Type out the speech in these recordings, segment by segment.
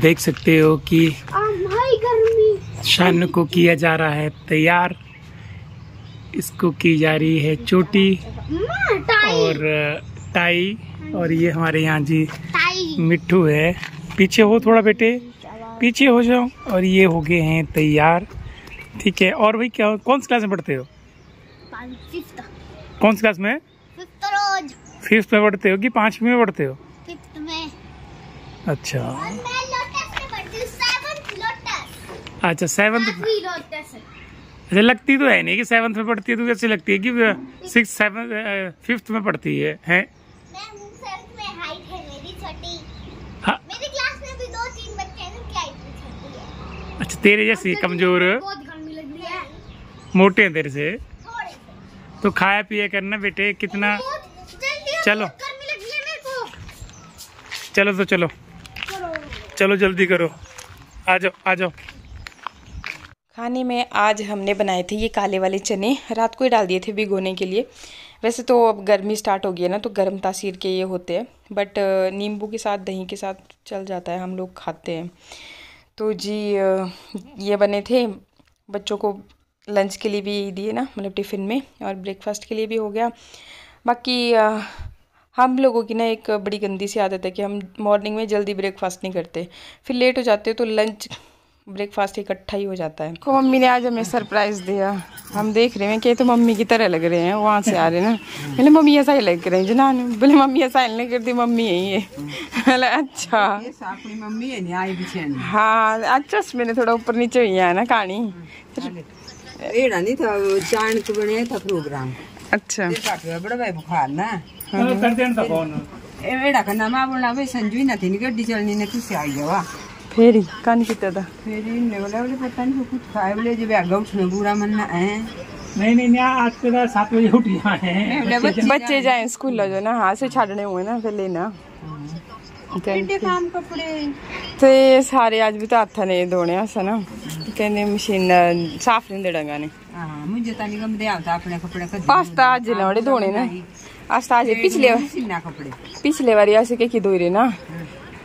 देख सकते हो कि शान को किया जा रहा है तैयार इसको की जा रही है चोटी और टाई और ये हमारे यहाँ जी मिट्टू है पीछे हो थोड़ा बेटे पीछे हो जाओ और ये हो गए हैं तैयार ठीक है और भाई क्या कौन सी क्लास में पढ़ते हो कौन सी क्लास में फिफ्थ में पढ़ते हो कि पाँचवीं में पढ़ते हो फिफ्थ में अच्छा अच्छा सेवंथ अच्छा लगती तो है नहीं कि सेवंथ में पढ़ती है तो कैसे लगती है कि सिक्स सेवन फिफ्थ में पढ़ती है, है? अच्छा तेरे जैसे कमजोर मोटे हैं तेरे से तो खाया पिया करना बेटे कितना चलो चलो तो चलो चलो जल्दी करो आ जाओ आ जाओ खाने में आज हमने बनाए थे ये काले वाले चने रात को ही डाल दिए थे भिगोने के लिए वैसे तो अब गर्मी स्टार्ट हो गई है ना तो गर्म तासीर के ये होते हैं बट नींबू के साथ दही के साथ चल जाता है हम लोग खाते हैं तो जी ये बने थे बच्चों को लंच के लिए भी दिए ना मतलब टिफ़िन में और ब्रेकफास्ट के लिए भी हो गया बाकी हम लोगों की ना एक बड़ी गंदी सी आदत है कि हम मॉर्निंग में जल्दी ब्रेकफास्ट नहीं करते फिर लेट हो जाते हो तो लंच ब्रेकफास्ट इकट्ठा ही हो जाता है मम्मी ने आज हमें सरप्राइज दिया हम देख रहे हैं कि तो मम्मी की तरह लग रहे हैं वहाँ से आ रहे हैं ना बोले मम्मी ऐसा ही लग रहे हैं जना बोले मम्मी ऐसा ही नहीं करती मम्मी है ये बोले अच्छा मम्मी है नहीं आई हाँ अच्छा मैंने थोड़ा ऊपर नीचे हुई है ना कहानी हम्म, नहीं था तो था प्रोग्राम अच्छा बड़ा भाई बुखार ना एड़ा का नाम बोलना भाई संजू ना थी गड्डी चलनी ने किसे आई जावा फेरी कान की था फेरी नेवला वाले पता नहीं कुछ खाए वाले जब उठ सुनो बुरा मन ना आए नहीं नहीं ना आज के तो रात सात बजे उठ यहाँ है बच्चे जाए स्कूल लो जो ना हाथ से छाड़ने हुए ना फिर लेना तो ये सारे आज भी तो हाथ ने धोने अस ना कहने मशीन साफ नहीं दड़ंगा ने हाँ, मुझे तो नहीं कम आता अपने कपड़े पास्ता आज लौड़े धोने ना हाँ, आज आज पिछले पिछले बारी ऐसे के की धोई ना हाँ।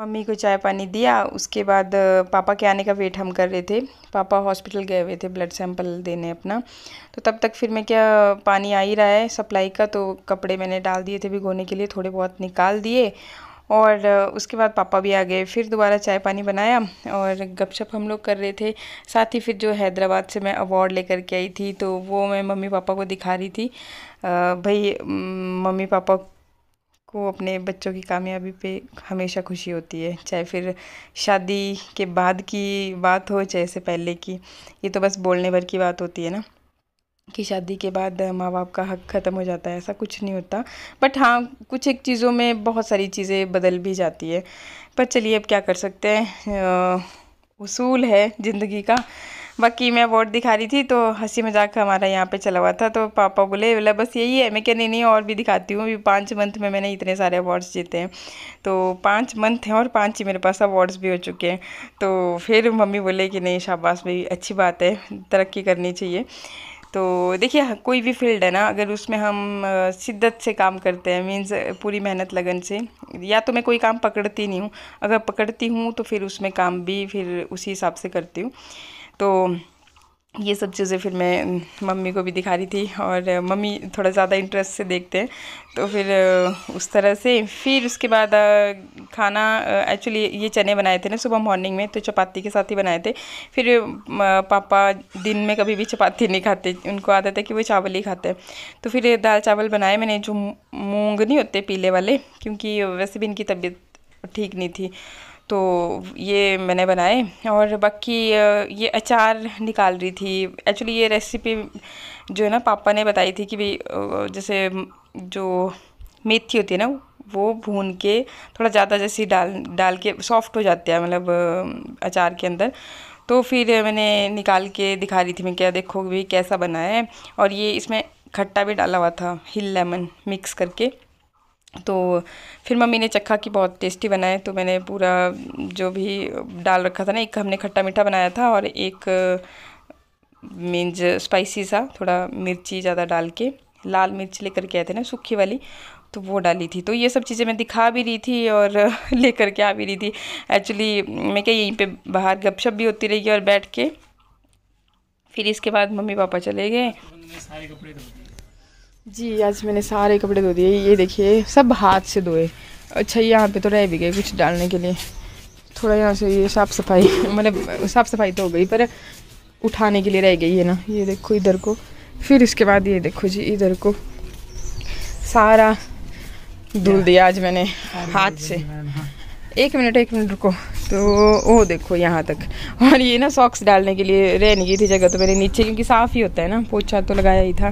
मम्मी को चाय पानी दिया उसके बाद पापा के आने का वेट हम कर रहे थे पापा हॉस्पिटल गए हुए थे ब्लड सैंपल देने अपना तो तब तक फिर मैं क्या पानी आ ही रहा है सप्लाई का तो कपड़े मैंने डाल दिए थे भिगोने के लिए थोड़े बहुत निकाल दिए और उसके बाद पापा भी आ गए फिर दोबारा चाय पानी बनाया और गपशप हम लोग कर रहे थे साथ ही फिर जो हैदराबाद से मैं अवार्ड लेकर के आई थी तो वो मैं मम्मी पापा को दिखा रही थी भाई मम्मी पापा को अपने बच्चों की कामयाबी पे हमेशा खुशी होती है चाहे फिर शादी के बाद की बात हो चाहे से पहले की ये तो बस बोलने भर की बात होती है ना कि शादी के बाद माँ बाप का हक ख़त्म हो जाता है ऐसा कुछ नहीं होता बट हाँ कुछ एक चीज़ों में बहुत सारी चीज़ें बदल भी जाती है पर चलिए अब क्या कर सकते हैं उसूल है ज़िंदगी का बाकी मैं अवार्ड दिखा रही थी तो हंसी मजाक हमारा यहाँ पे चला हुआ था तो पापा बोले बोला बस यही है मैं क्या नहीं नहीं और भी दिखाती हूँ अभी पाँच मंथ में मैंने इतने सारे अवार्ड्स जीते हैं तो पाँच मंथ हैं और पाँच ही मेरे पास अवार्ड्स भी हो चुके हैं तो फिर मम्मी बोले कि नहीं शाबाश भाई अच्छी बात है तरक्की करनी चाहिए तो देखिए हाँ, कोई भी फील्ड है ना अगर उसमें हम शिद्दत से काम करते हैं मीन्स पूरी मेहनत लगन से या तो मैं कोई काम पकड़ती नहीं हूँ अगर पकड़ती हूँ तो फिर उसमें काम भी फिर उसी हिसाब से करती हूँ तो ये सब चीज़ें फिर मैं मम्मी को भी दिखा रही थी और मम्मी थोड़ा ज़्यादा इंटरेस्ट से देखते हैं तो फिर उस तरह से फिर उसके बाद खाना एक्चुअली ये चने बनाए थे ना सुबह मॉर्निंग में तो चपाती के साथ ही बनाए थे फिर पापा दिन में कभी भी चपाती नहीं खाते उनको आदत है कि वो चावल ही खाते हैं तो फिर दाल चावल बनाए मैंने जो मूँग नहीं होते पीले वाले क्योंकि वैसे भी इनकी तबीयत ठीक नहीं थी तो ये मैंने बनाए और बाकी ये अचार निकाल रही थी एक्चुअली ये रेसिपी जो है ना पापा ने बताई थी कि भाई जैसे जो मेथी होती है ना वो भून के थोड़ा ज़्यादा जैसी डाल डाल के सॉफ्ट हो जाती है मतलब अचार के अंदर तो फिर मैंने निकाल के दिखा रही थी मैं क्या देखो भाई कैसा बना है और ये इसमें खट्टा भी डाला हुआ था हिल लेमन मिक्स करके तो फिर मम्मी ने चखा कि बहुत टेस्टी बना है तो मैंने पूरा जो भी डाल रखा था ना एक हमने खट्टा मीठा बनाया था और एक मीन्स स्पाइसी सा थोड़ा मिर्ची ज़्यादा डाल के लाल मिर्च लेकर के आए थे ना सूखी वाली तो वो डाली थी तो ये सब चीज़ें मैं दिखा भी रही थी और लेकर के आ भी रही थी एक्चुअली मैं क्या यहीं पे बाहर गपशप भी होती रही और बैठ के फिर इसके बाद मम्मी पापा चले गए जी आज मैंने सारे कपड़े धो दिए ये देखिए सब हाथ से धोए अच्छा यहाँ पे तो रह भी गए कुछ डालने के लिए थोड़ा यहाँ से ये साफ़ सफाई मतलब साफ़ सफाई तो हो गई पर उठाने के लिए रह गई है ना ये देखो इधर को फिर इसके बाद ये देखो जी इधर को सारा धुल दिया आज मैंने हाथ से एक मिनट एक मिनट रुको तो वो देखो यहाँ तक और ये ना सॉक्स डालने के लिए रह नहीं गई थी जगह तो मेरे नीचे क्योंकि साफ़ ही होता है ना पोछा तो लगाया ही था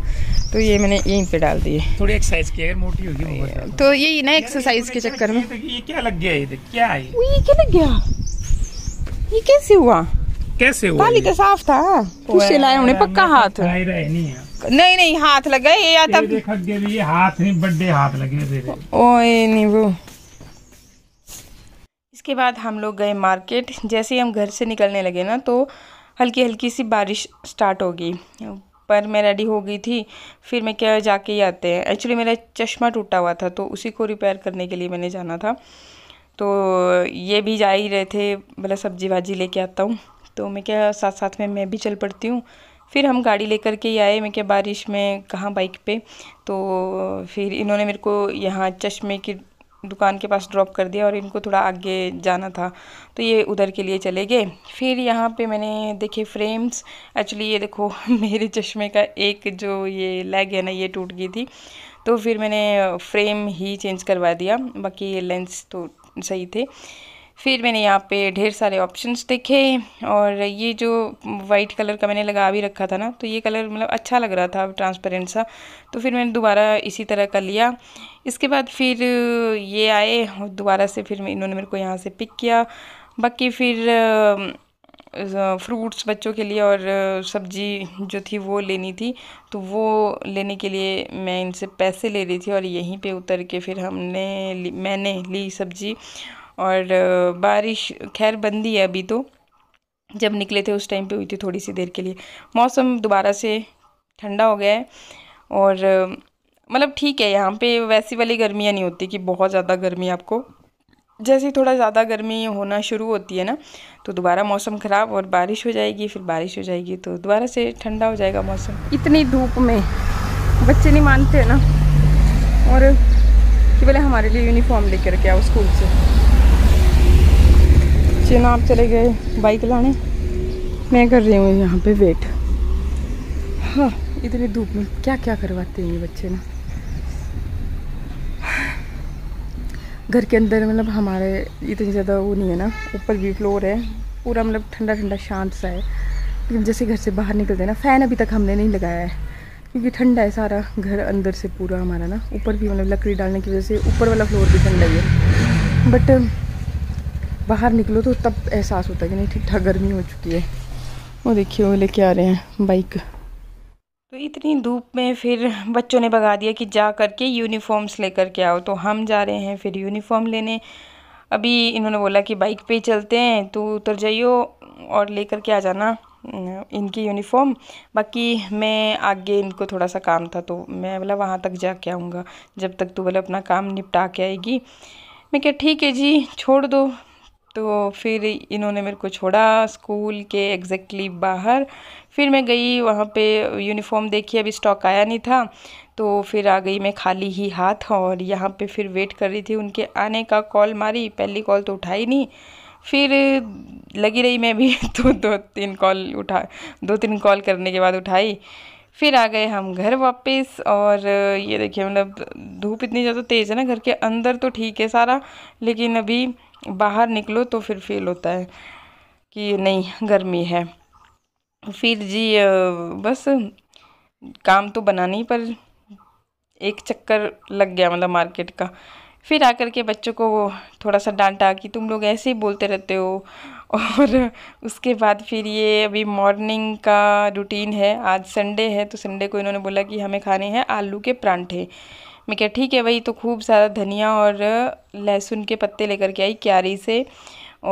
तो ये मैंने यहीं पे डाल दिए थोड़ी एक्सरसाइज की अगर मोटी होगी तो यही ना एक्सरसाइज के चक्कर में ये क्या लग गया ये क्या है ये क्या लग गया ये कैसे हुआ कैसे हुआ पानी तो साफ था उसे लाए उन्हें पक्का तो हाथ नहीं नहीं हाथ लगा ये या तब ये हाथ नहीं बड़े हाथ लगे ओए नहीं वो इसके बाद हम लोग गए मार्केट जैसे ही हम घर से निकलने लगे ना तो हल्की हल्की सी बारिश स्टार्ट हो गई पर मैं रेडी हो गई थी फिर मैं क्या जाके ही आते हैं एक्चुअली मेरा चश्मा टूटा हुआ था तो उसी को रिपेयर करने के लिए मैंने जाना था तो ये भी जा ही रहे थे भला सब्जी भाजी लेके आता हूँ तो मैं क्या साथ साथ में मैं भी चल पड़ती हूँ फिर हम गाड़ी लेकर के ही आए मैं क्या बारिश में कहाँ बाइक पे तो फिर इन्होंने मेरे को यहाँ चश्मे की दुकान के पास ड्रॉप कर दिया और इनको थोड़ा आगे जाना था तो ये उधर के लिए चले गए फिर यहाँ पे मैंने देखे फ्रेम्स एक्चुअली ये देखो मेरे चश्मे का एक जो ये लेग है ना ये टूट गई थी तो फिर मैंने फ्रेम ही चेंज करवा दिया बाकी ये लेंस तो सही थे फिर मैंने यहाँ पे ढेर सारे ऑप्शंस देखे और ये जो वाइट कलर का मैंने लगा भी रखा था ना तो ये कलर मतलब अच्छा लग रहा था ट्रांसपेरेंट सा तो फिर मैंने दोबारा इसी तरह का लिया इसके बाद फिर ये आए और दोबारा से फिर इन्होंने मेरे को यहाँ से पिक किया बाकी फिर फ्रूट्स बच्चों के लिए और सब्जी जो थी वो लेनी थी तो वो लेने के लिए मैं इनसे पैसे ले रही थी और यहीं पे उतर के फिर हमने मैंने ली सब्जी और बारिश खैर बंदी है अभी तो जब निकले थे उस टाइम पे हुई थी थोड़ी सी देर के लिए मौसम दोबारा से ठंडा हो गया है और मतलब ठीक है यहाँ पे वैसी वाली गर्मियाँ नहीं होती कि बहुत ज़्यादा गर्मी आपको जैसे थोड़ा ज़्यादा गर्मी होना शुरू होती है ना तो दोबारा मौसम ख़राब और बारिश हो जाएगी फिर बारिश हो जाएगी तो दोबारा से ठंडा हो जाएगा मौसम इतनी धूप में बच्चे नहीं मानते ना और कि बोले हमारे लिए यूनिफॉर्म लेकर के आओ स्कूल से बच्चे आप चले गए बाइक लाने मैं कर रही हूँ यहाँ पे वेट हाँ इतनी धूप में क्या क्या करवाते हैं ये बच्चे ना घर के अंदर मतलब हमारे इतनी ज़्यादा वो नहीं है ना ऊपर भी फ्लोर है पूरा मतलब ठंडा ठंडा शांत सा है लेकिन जैसे घर से बाहर निकलते हैं ना फ़ैन अभी तक हमने नहीं लगाया है क्योंकि ठंडा है सारा घर अंदर से पूरा हमारा ना ऊपर भी मतलब लकड़ी डालने की वजह से ऊपर वाला फ्लोर भी ठंडा ही है बट बाहर निकलो तो तब एहसास होता है कि नहीं ठीक ठाक गर्मी हो चुकी है वो देखिए वो लेके आ रहे हैं बाइक तो इतनी धूप में फिर बच्चों ने भगा दिया कि जा करके यूनिफॉर्म्स लेकर के आओ तो हम जा रहे हैं फिर यूनिफॉर्म लेने अभी इन्होंने बोला कि बाइक पे चलते हैं तो उतर जाइयो और लेकर के आ जाना इनकी यूनिफॉर्म बाकी मैं आगे इनको थोड़ा सा काम था तो मैं बोला वहाँ तक जा के आऊँगा जब तक तू बोला अपना काम निपटा के आएगी मैं क्या ठीक है जी छोड़ दो तो फिर इन्होंने मेरे को छोड़ा स्कूल के एग्जैक्टली बाहर फिर मैं गई वहाँ पे यूनिफॉर्म देखी अभी स्टॉक आया नहीं था तो फिर आ गई मैं खाली ही हाथ और यहाँ पे फिर वेट कर रही थी उनके आने का कॉल मारी पहली कॉल तो उठाई नहीं फिर लगी रही मैं भी तो दो तीन कॉल उठा दो तीन कॉल करने के बाद उठाई फिर आ गए हम घर वापस और ये देखिए मतलब धूप इतनी ज़्यादा तेज़ है ना घर के अंदर तो ठीक है सारा लेकिन अभी बाहर निकलो तो फिर फील होता है कि नहीं गर्मी है फिर जी बस काम तो नहीं पर एक चक्कर लग गया मतलब मार्केट का फिर आकर के बच्चों को वो थोड़ा सा डांटा कि तुम लोग ऐसे ही बोलते रहते हो और उसके बाद फिर ये अभी मॉर्निंग का रूटीन है आज संडे है तो संडे को इन्होंने बोला कि हमें खाने हैं आलू के परांठे मैं क्या ठीक है भाई तो खूब सारा धनिया और लहसुन के पत्ते लेकर के आई क्यारी से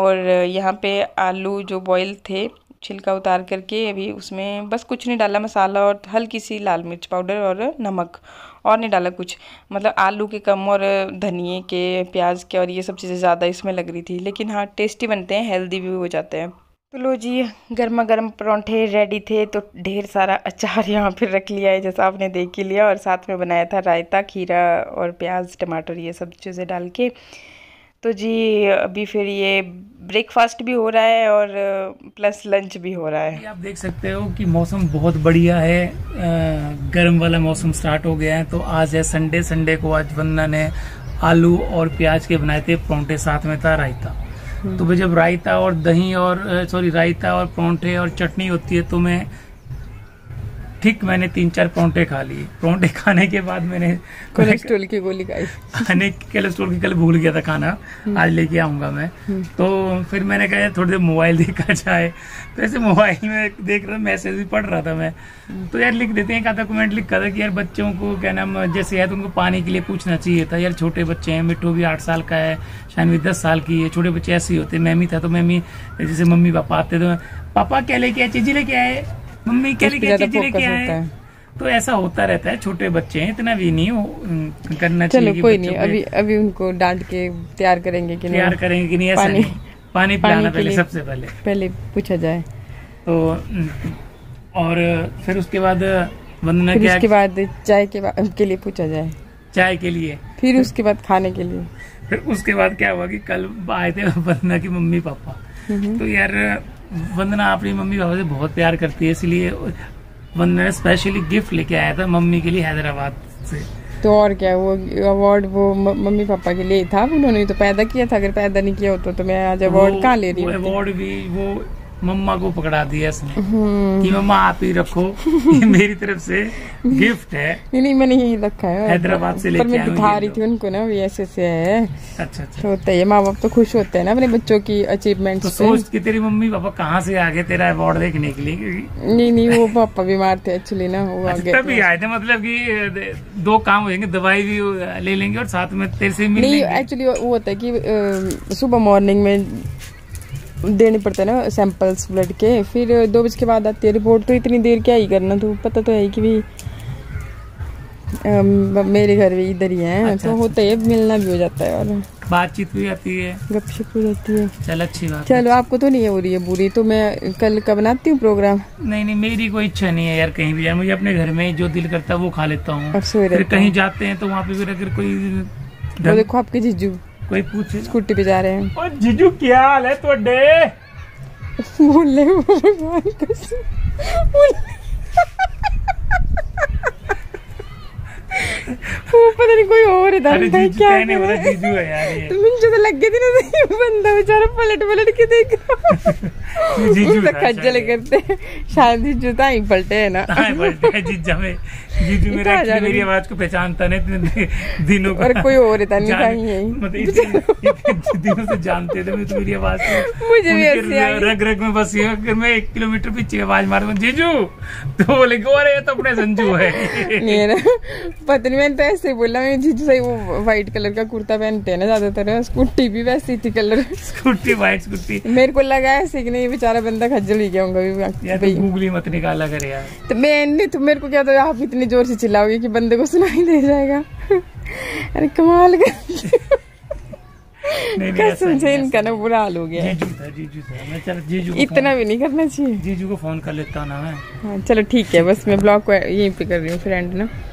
और यहाँ पे आलू जो बॉयल थे छिलका उतार करके अभी उसमें बस कुछ नहीं डाला मसाला और हल्की सी लाल मिर्च पाउडर और नमक और नहीं डाला कुछ मतलब आलू के कम और धनिए के प्याज के और ये सब चीज़ें ज़्यादा इसमें लग रही थी लेकिन हाँ टेस्टी बनते हैं हेल्दी भी हो जाते हैं तो लो जी गर्मा गर्म परौंठे रेडी थे तो ढेर सारा अचार यहाँ पर रख लिया है जैसा आपने देख ही लिया और साथ में बनाया था रायता खीरा और प्याज टमाटर ये सब चीज़ें डाल के तो जी अभी फिर ये ब्रेकफास्ट भी हो रहा है और प्लस लंच भी हो रहा है आप देख सकते हो कि मौसम बहुत बढ़िया है गर्म वाला मौसम स्टार्ट हो गया है तो आज है संडे संडे को आज वंदन ने आलू और प्याज के बनाए थे परौंठे साथ में था रायता तो भाई जब रायता और दही और सॉरी रायता और परौंठे और चटनी होती है तो मैं ठीक मैंने तीन चार परौंठे खा लिए परौंठे खाने के बाद मैंने कोलेस्ट्रोल की गोली खाई खाने हाँ, कोलेस्ट्रोल की कल भूल गया था खाना हम्म। आज लेके आऊंगा मैं हम्म। तो फिर मैंने कहा थोड़ी देर मोबाइल देखा जाए तो ऐसे मोबाइल में देख रहा मैसेज भी पढ़ रहा था मैं हम्म। तो यार लिख देते हैं कहा कमेंट लिख कर कि यार बच्चों को क्या नाम जैसे है तो उनको पानी के लिए पूछना चाहिए था यार छोटे बच्चे हैं मिट्टू भी आठ साल का है शानवी दस साल की है छोटे बच्चे ऐसे ही होते ही था तो मैमी जैसे मम्मी पापा आते तो पापा क्या लेके आए चीजी लेके आए मम्मी क्या क्या चीज लेके आए तो ऐसा होता रहता है छोटे बच्चे हैं इतना भी नहीं करना चाहिए कोई नहीं अभी अभी उनको डांट के तैयार करेंगे कि तैयार करेंगे कि नहीं ऐसा पानी, नहीं पानी पिलाना पहले सबसे पहले पहले पूछा जाए तो और फिर उसके बाद वंदना फिर उसके बाद चाय के बाद के लिए पूछा जाए चाय के लिए फिर उसके बाद खाने के लिए फिर उसके बाद क्या हुआ कि कल आए थे वंदना की मम्मी पापा हम्म। तो यार वंदना अपनी मम्मी पापा से बहुत प्यार करती है इसलिए वंदना ने स्पेशली गिफ्ट लेके आया था मम्मी के लिए हैदराबाद से तो और क्या वो अवार्ड वो मम्मी पापा के लिए था उन्होंने तो पैदा किया था अगर पैदा नहीं किया होता तो, तो मैं आज अवार्ड कहाँ ले रही हूँ अवार्ड भी वो मम्मा को पकड़ा दिया इसने हम्म। कि मम्मा आप ही रखो ये मेरी तरफ से गिफ्ट है नहीं नहीं मैंने ही रखा है हैदराबाद से लेके मैं दिखा रही थी उनको ना ऐसे ऐसे है अच्छा अच्छा तो होता है माँ बाप तो खुश होते हैं ना अपने बच्चों की अचीवमेंट तो सोच तेरी मम्मी पापा कहाँ से आ गए तेरा अवार्ड देखने के लिए नहीं नहीं वो पापा बीमार थे एक्चुअली ना वो अच्छा, तभी आए थे मतलब की दो काम होगी दवाई भी ले लेंगे और साथ में तेरे से नहीं एक्चुअली वो होता है की सुबह मॉर्निंग में देने पड़ते हैं ना सैंपल्स ब्लड के फिर दो बजे के बाद आती है रिपोर्ट तो इतनी देर क्या ही करना तो पता तो है कि भी मेरे घर भी इधर ही है अच्छा, तो अच्छा। होता है मिलना भी हो जाता है और बातचीत भी आती है गपशप हो जाती है चल अच्छी बात चलो आपको तो नहीं हो रही है बुरी तो मैं कल कब बनाती हूँ प्रोग्राम नहीं नहीं मेरी कोई इच्छा नहीं है यार कहीं भी यार मुझे अपने घर में जो दिल करता है वो खा लेता हूँ कहीं जाते हैं तो वहाँ पे फिर अगर कोई देखो आपके जीजू कोई पूछ स्कूटी पे जा रहे हैं और जीजू क्या हाल है तोड़े बोले बोले पता नहीं कोई और इधर है क्या नहीं बोला जीजू है यार ये तो जो तो लग गई थी ना बंदा बेचारा पलट पलट के देख रहा जीजू खज्जल करते शायद जीजू तो ही पलटे है ना हाँ, पलटे हैं जीजा में जीजू मेरा मेरी आवाज को पहचानता नहीं इतने दिनों का और कोई और इतना है मतलब इतने दिनों से जानते थे मैं तो मेरी आवाज को मुझे भी ऐसी आई रग रग में बस ये अगर मैं एक किलोमीटर पीछे आवाज मारूं जीजू तो बोले अरे तो अपने संजू है पत्नी मैंने तो ऐसे बोला मैं जीजू सही वो व्हाइट कलर का कुर्ता पहनते हैं ना ज्यादातर स्कूटी भी वैसी थी कलर स्कूटी व्हाइट स्कूटी मेरे को लगा ऐसे कि नहीं ये बेचारा बंदा खज्जल ही गया होगा भी गूगली मत निकाला करे यार तो मैंने तो मेरे को क्या तो आप इतनी जोर से चिल्लाओगे कि बंदे को सुनाई दे जाएगा अरे कमाल कर इनका ना बुरा हाल हो गया जीजू था जीजू था मैं चल जीजू इतना भी नहीं करना चाहिए जीजू को फोन कर लेता ना मैं हाँ चलो ठीक है बस मैं ब्लॉग को यहीं पे कर रही हूँ फ्रेंड ना